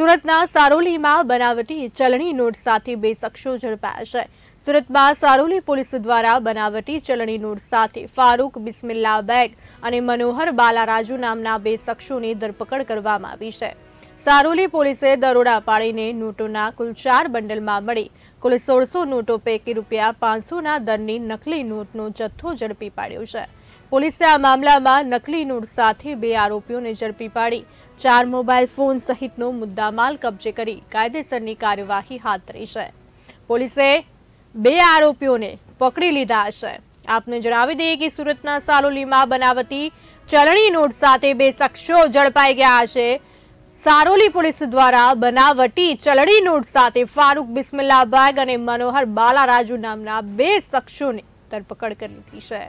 સુરતના સારોલીમાં બનાવટી ચલણી નોટ સાથે બે શખ્સો ઝડપાયા છે સુરતમાં સારોલી પોલીસ દ્વારા બનાવટી ચલણી નોટ સાથે ફારૂક બિસ્મિલ્લા બેગ અને મનોહર બાલારાજુ નામના બે શખ્સોની ધરપકડ કરવામાં આવી છે સારોલી પોલીસે દરોડા પાડીને નોટોના કુલ ચાર બંડલમાં મળી કુલ સોળસો નોટો પૈકી રૂપિયા પાંચસોના દરની નકલી નોટનો જથ્થો ઝડપી પાડ્યો છે પોલીસે આ મામલામાં નકલી નોટ સાથે બે આરોપીઓને ઝડપી પાડી ચાર મોબાઈલ ફોન સહિતનો મુદ્દામાલ કબજે કરી કાયદેસરની કાર્યવાહી હાથ ધરી છે પોલીસે બે આરોપીઓને પકડી લીધા છે આપને જણાવી દઈએ કે સુરતના સારોલીમાં બનાવતી ચલણી નોટ સાથે બે શખ્સો ઝડપાઈ ગયા છે સારોલી પોલીસ દ્વારા બનાવટી ચલણી નોટ સાથે ફારૂક બિસ્મિલ્લા બાગ અને મનોહર બાલારાજુ નામના બે શખ્સોને ધરપકડ કરી લીધી છે